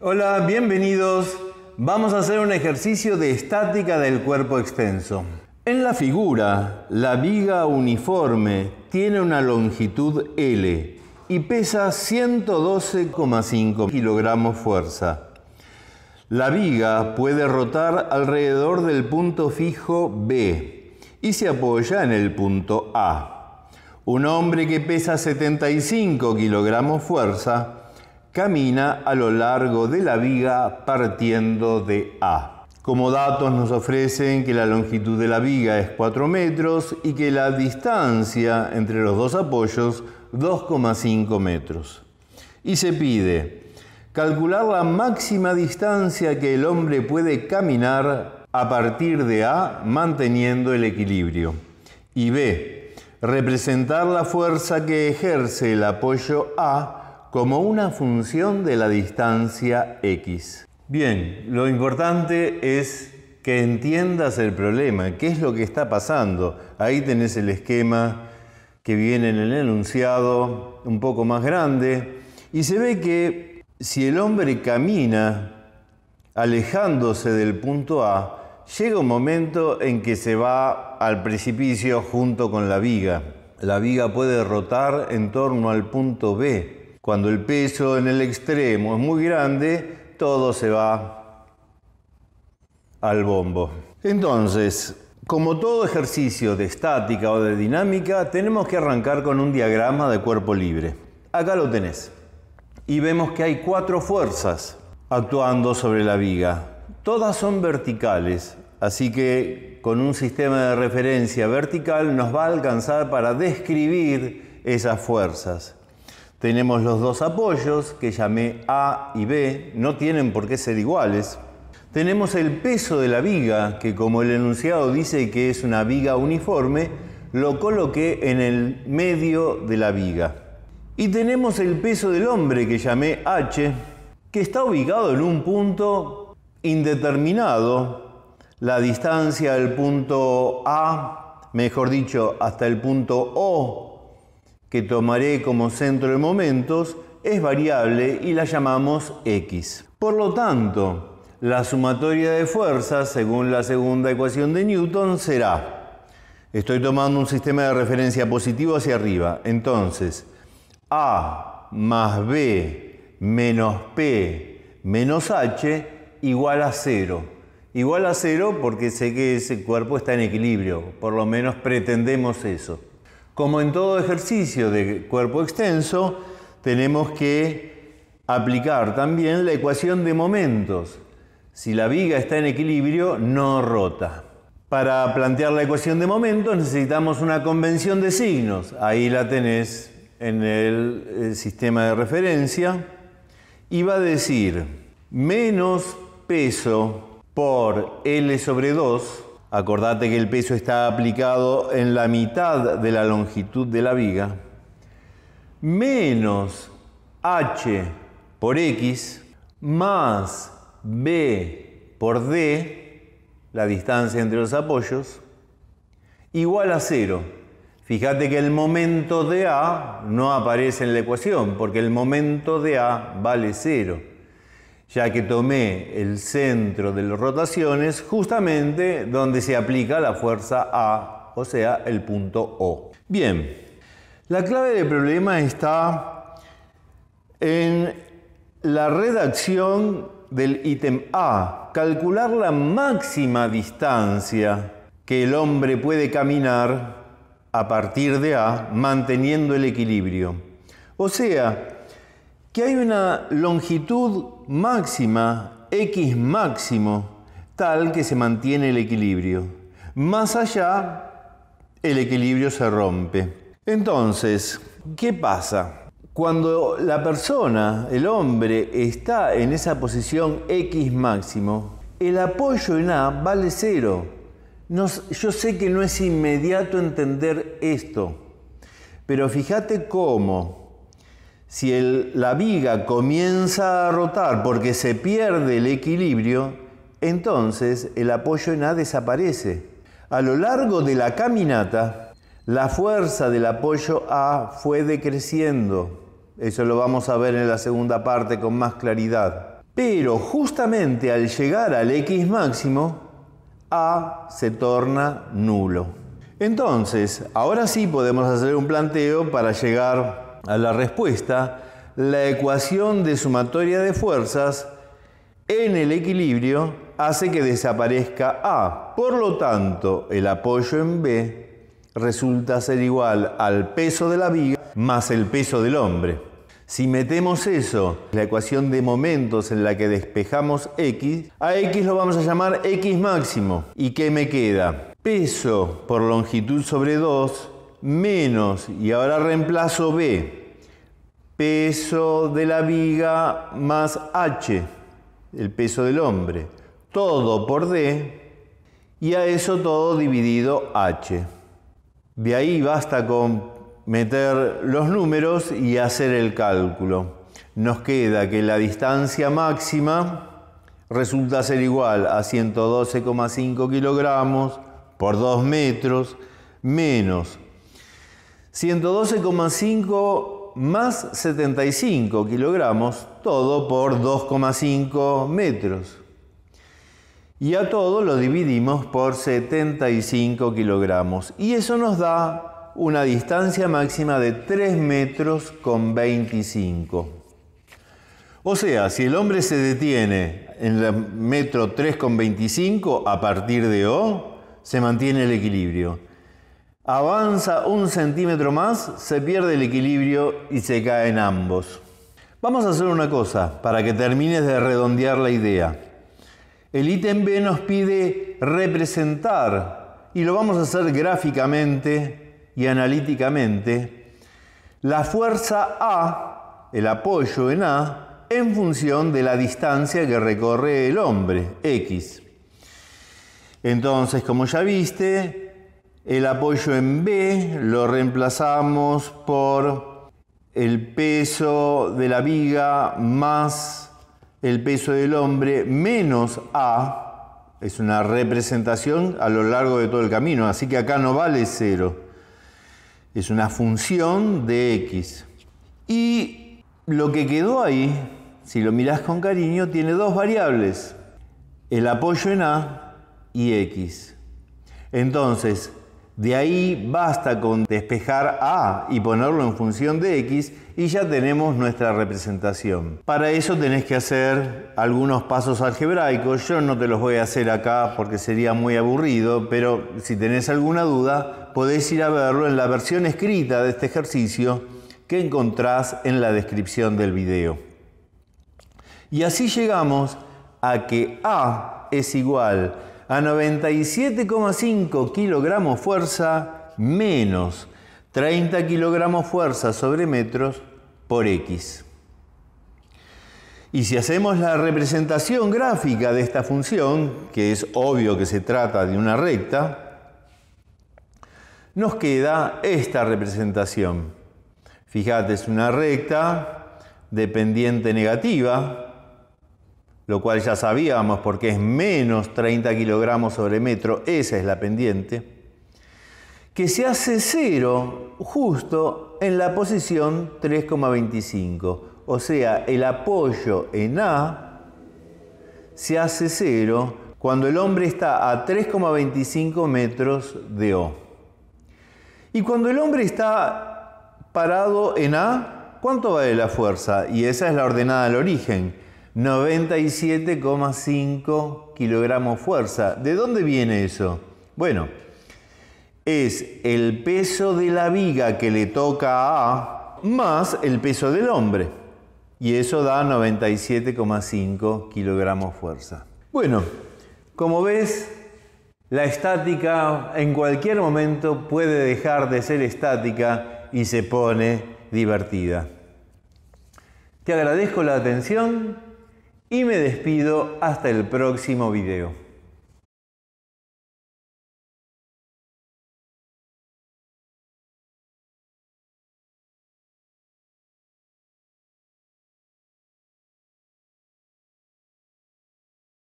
Hola, bienvenidos. Vamos a hacer un ejercicio de estática del cuerpo extenso. En la figura, la viga uniforme tiene una longitud L y pesa 112,5 kilogramos fuerza. La viga puede rotar alrededor del punto fijo B y se apoya en el punto A. Un hombre que pesa 75 kilogramos fuerza camina a lo largo de la viga partiendo de A. Como datos nos ofrecen que la longitud de la viga es 4 metros y que la distancia entre los dos apoyos 2,5 metros. Y se pide calcular la máxima distancia que el hombre puede caminar a partir de A manteniendo el equilibrio. Y B, representar la fuerza que ejerce el apoyo A como una función de la distancia x. Bien, lo importante es que entiendas el problema, qué es lo que está pasando. Ahí tenés el esquema que viene en el enunciado, un poco más grande, y se ve que si el hombre camina alejándose del punto A, llega un momento en que se va al precipicio junto con la viga. La viga puede rotar en torno al punto B, cuando el peso en el extremo es muy grande, todo se va al bombo. Entonces, como todo ejercicio de estática o de dinámica, tenemos que arrancar con un diagrama de cuerpo libre. Acá lo tenés. Y vemos que hay cuatro fuerzas actuando sobre la viga. Todas son verticales, así que con un sistema de referencia vertical nos va a alcanzar para describir esas fuerzas. Tenemos los dos apoyos que llamé A y B, no tienen por qué ser iguales. Tenemos el peso de la viga, que como el enunciado dice que es una viga uniforme, lo coloqué en el medio de la viga. Y tenemos el peso del hombre que llamé H, que está ubicado en un punto indeterminado. La distancia del punto A, mejor dicho, hasta el punto O que tomaré como centro de momentos, es variable y la llamamos x. Por lo tanto, la sumatoria de fuerzas, según la segunda ecuación de Newton, será, estoy tomando un sistema de referencia positivo hacia arriba, entonces, a más b menos p menos h igual a cero. Igual a cero porque sé que ese cuerpo está en equilibrio, por lo menos pretendemos eso. Como en todo ejercicio de cuerpo extenso, tenemos que aplicar también la ecuación de momentos. Si la viga está en equilibrio, no rota. Para plantear la ecuación de momentos necesitamos una convención de signos. Ahí la tenés en el, eh, sistema de referencia. Y va a decir menos peso por L sobre 2 Acordate que el peso está aplicado en la mitad de la longitud de la viga, menos H por X más B por D, la distancia entre los apoyos, igual a cero. Fíjate que el momento de A no aparece en la ecuación, porque el momento de A vale cero ya que tomé el centro de las rotaciones justamente donde se aplica la fuerza A, o sea, el punto O. Bien, la clave del problema está en la redacción del ítem A, calcular la máxima distancia que el hombre puede caminar a partir de A manteniendo el equilibrio. O sea, que hay una longitud máxima, x máximo, tal que se mantiene el equilibrio. Más allá, el equilibrio se rompe. Entonces, ¿qué pasa? Cuando la persona, el hombre, está en esa posición X máximo, el apoyo en A vale cero. yo sé que no es inmediato entender esto, pero fíjate cómo si la viga comienza a rotar porque se pierde el equilibrio, entonces el apoyo en A desaparece. A lo largo de la caminata, la fuerza del apoyo A fue decreciendo. Eso lo vamos a ver en la segunda parte con más claridad. Pero justamente al llegar al X máximo, A se torna nulo. Entonces, ahora sí podemos hacer un planteo para llegar a la respuesta la ecuación de sumatoria de fuerzas en el equilibrio hace que desaparezca A. Por lo tanto, el apoyo en B resulta ser igual al peso de la viga más el peso del hombre. Si metemos eso, la ecuación de momentos en la que despejamos X, a X lo vamos a llamar X máximo. ¿Y qué me queda? Peso por longitud sobre 2 menos, y ahora reemplazo B, peso de la viga más H, el peso del hombre, todo por D, y a eso todo dividido H. De ahí basta con meter los números y hacer el cálculo. Nos queda que la distancia máxima resulta ser igual a 112,5 kilogramos por 2 metros menos 112,5 más 75 kilogramos, todo por 2,5 metros. Y a todo lo dividimos por 75 kilogramos. Y eso nos da una distancia máxima de 3 metros con 25. O sea, si el hombre se detiene en el metro 3,25 a partir de O, se mantiene el equilibrio avanza un centímetro más, se pierde el equilibrio y se caen ambos. Vamos a hacer una cosa para que termines de redondear la idea. El ítem B nos pide representar y lo vamos a hacer gráficamente y analíticamente. La fuerza A, el apoyo en A, en función de la distancia que recorre el hombre, X. Entonces, como ya viste, el apoyo en B lo reemplazamos por el peso de la viga más el peso del hombre menos A. Es una representación a lo largo de todo el camino, así que acá no vale cero. Es una función de X. Y lo que quedó ahí, si lo mirás con cariño, tiene dos variables, el apoyo en A y X. Entonces, de ahí basta con despejar A y ponerlo en función de X y ya tenemos nuestra representación. Para eso tenés que hacer algunos pasos algebraicos. Yo no te los voy a hacer acá porque sería muy aburrido, pero si tenés alguna duda podés ir a verlo en la versión escrita de este ejercicio que encontrás en la descripción del video. Y así llegamos a que A es igual a 97,5 kilogramos fuerza menos 30 kilogramos fuerza sobre metros por x. Y si hacemos la representación gráfica de esta función, que es obvio que se trata de una recta, nos queda esta representación. Fíjate, es una recta de pendiente negativa, lo cual ya sabíamos porque es menos 30 kilogramos sobre metro, esa es la pendiente, que se hace cero justo en la posición 3,25. O sea, el apoyo en A se hace cero cuando el hombre está a 3,25 metros de O. Y cuando el hombre está parado en A, ¿cuánto vale la fuerza? Y esa es la ordenada al origen 97,5 kilogramos fuerza. ¿De dónde viene eso? Bueno, es el peso de la viga que le toca a más el peso del hombre. Y eso da 97,5 kilogramos fuerza. Bueno, como ves, la estática en cualquier momento puede dejar de ser estática y se pone divertida. Te agradezco la atención y me despido hasta el próximo video.